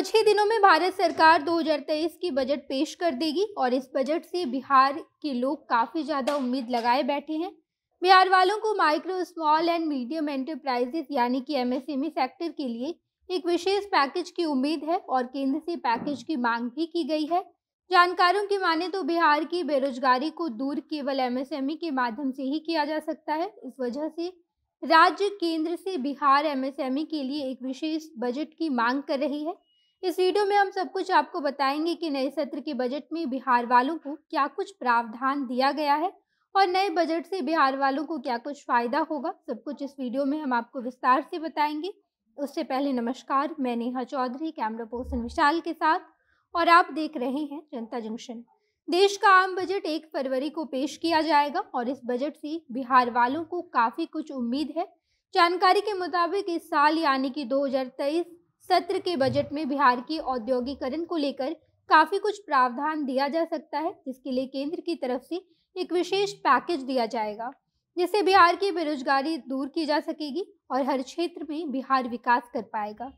कुछ ही दिनों में भारत सरकार 2023 की बजट पेश कर देगी और इस बजट से बिहार के लोग काफ़ी ज़्यादा उम्मीद लगाए बैठे हैं बिहार वालों को micro small and medium enterprises यानी कि एमएसएमई सेक्टर e के लिए एक विशेष पैकेज की उम्मीद है और केंद्र से पैकेज की मांग भी की गई है जानकारों की माने तो बिहार की बेरोजगारी को दूर केवल एमएसएमई e के माध्यम से ही किया जा सकता है इस वजह से राज्य केंद्र से बिहार एमएसएमई e के लिए एक विशेष बजट की मांग कर रही है इस वीडियो में हम सब कुछ आपको बताएंगे कि नए सत्र के बजट में बिहार वालों को क्या कुछ प्रावधान दिया गया है और नए बजट से बिहार वालों को क्या कुछ फ़ायदा होगा सब कुछ इस वीडियो में हम आपको विस्तार से बताएंगे उससे पहले नमस्कार मैं नेहा चौधरी कैमरा पर्सन विशाल के साथ और आप देख रहे हैं जनता जंक्शन देश का आम बजट एक फरवरी को पेश किया जाएगा और इस बजट से बिहार वालों को काफ़ी कुछ उम्मीद है जानकारी के मुताबिक इस साल यानी कि 2023 सत्र के बजट में बिहार के औद्योगिकरण को लेकर काफी कुछ प्रावधान दिया जा सकता है जिसके लिए केंद्र की तरफ से एक विशेष पैकेज दिया जाएगा जिससे बिहार की बेरोजगारी दूर की जा सकेगी और हर क्षेत्र में बिहार विकास कर पाएगा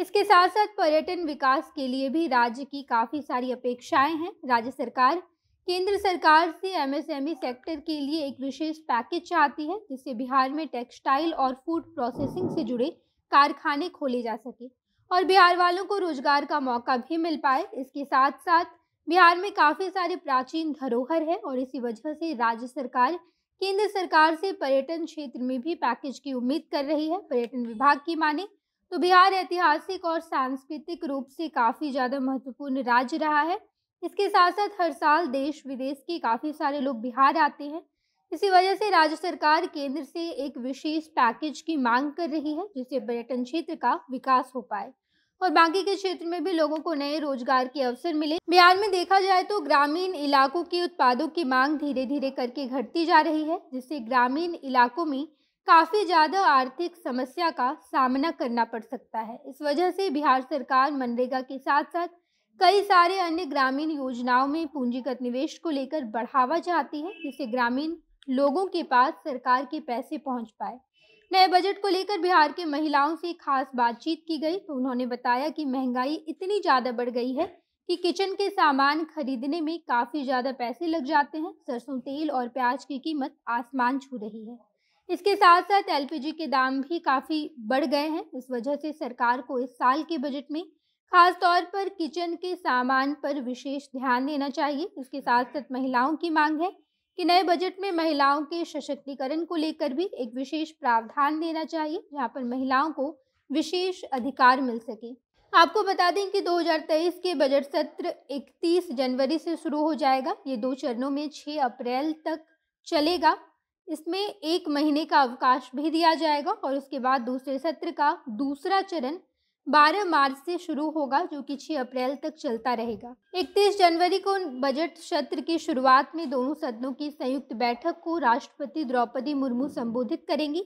इसके साथ साथ पर्यटन विकास के लिए भी राज्य की काफ़ी सारी अपेक्षाएं हैं राज्य सरकार केंद्र सरकार से एमएसएमई सेक्टर e के लिए एक विशेष पैकेज चाहती है जिससे बिहार में टेक्सटाइल और फूड प्रोसेसिंग से जुड़े कारखाने खोले जा सके और बिहार वालों को रोजगार का मौका भी मिल पाए इसके साथ साथ बिहार में काफ़ी सारे प्राचीन धरोहर है और इसी वजह से राज्य सरकार केंद्र सरकार से पर्यटन क्षेत्र में भी पैकेज की उम्मीद कर रही है पर्यटन विभाग की माने तो बिहार ऐतिहासिक और सांस्कृतिक रूप से काफ़ी ज़्यादा महत्वपूर्ण राज्य रहा है इसके साथ साथ हर साल देश विदेश के काफ़ी सारे लोग बिहार आते हैं इसी वजह से राज्य सरकार केंद्र से एक विशेष पैकेज की मांग कर रही है जिससे पर्यटन क्षेत्र का विकास हो पाए और बाकी के क्षेत्र में भी लोगों को नए रोजगार के अवसर मिले बिहार में देखा जाए तो ग्रामीण इलाकों के उत्पादों की मांग धीरे धीरे करके घटती जा रही है जिससे ग्रामीण इलाकों में काफ़ी ज़्यादा आर्थिक समस्या का सामना करना पड़ सकता है इस वजह से बिहार सरकार मनरेगा के साथ साथ कई सारे अन्य ग्रामीण योजनाओं में पूंजीगत निवेश को लेकर बढ़ावा चाहती है जिससे ग्रामीण लोगों के पास सरकार के पैसे पहुंच पाए नए बजट को लेकर बिहार के महिलाओं से खास बातचीत की गई तो उन्होंने बताया कि महंगाई इतनी ज़्यादा बढ़ गई है कि किचन के सामान खरीदने में काफ़ी ज़्यादा पैसे लग जाते हैं सरसों तेल और प्याज की कीमत आसमान छू रही है इसके साथ साथ एलपीजी के दाम भी काफ़ी बढ़ गए हैं इस वजह से सरकार को इस साल के बजट में खास तौर पर किचन के सामान पर विशेष ध्यान देना चाहिए इसके साथ साथ महिलाओं की मांग है कि नए बजट में महिलाओं के सशक्तिकरण को लेकर भी एक विशेष प्रावधान देना चाहिए जहां पर महिलाओं को विशेष अधिकार मिल सके आपको बता दें कि 2023 के बजट सत्र 31 जनवरी से शुरू हो जाएगा ये दो चरणों में 6 अप्रैल तक चलेगा इसमें एक महीने का अवकाश भी दिया जाएगा और उसके बाद दूसरे सत्र का दूसरा चरण बारह मार्च से शुरू होगा जो कि छह अप्रैल तक चलता रहेगा इकतीस जनवरी को बजट सत्र की शुरुआत में दोनों सदनों की संयुक्त बैठक को राष्ट्रपति द्रौपदी मुर्मू संबोधित करेंगी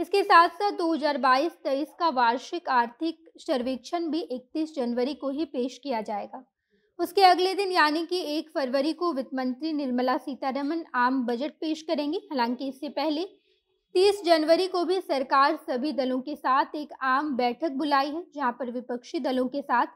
इसके साथ साथ बाईस तेईस का वार्षिक आर्थिक सर्वेक्षण भी इकतीस जनवरी को ही पेश किया जाएगा उसके अगले दिन यानी कि एक फरवरी को वित्त मंत्री निर्मला सीतारमन आम बजट पेश करेंगी हालांकि इससे पहले तीस जनवरी को भी सरकार सभी दलों के साथ एक आम बैठक बुलाई है जहां पर विपक्षी दलों के साथ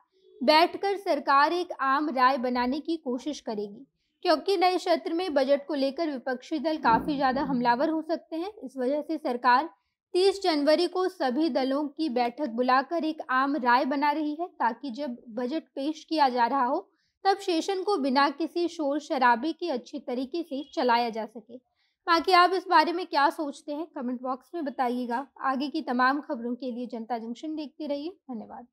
बैठकर सरकार एक आम राय बनाने की कोशिश करेगी क्योंकि नए क्षेत्र में बजट को लेकर विपक्षी दल काफ़ी ज़्यादा हमलावर हो सकते हैं इस वजह से सरकार 30 जनवरी को सभी दलों की बैठक बुलाकर एक आम राय बना रही है ताकि जब बजट पेश किया जा रहा हो तब सेशन को बिना किसी शोर शराबे के अच्छे तरीके से चलाया जा सके बाकी आप इस बारे में क्या सोचते हैं कमेंट बॉक्स में बताइएगा आगे की तमाम खबरों के लिए जनता जंक्शन देखते रहिए धन्यवाद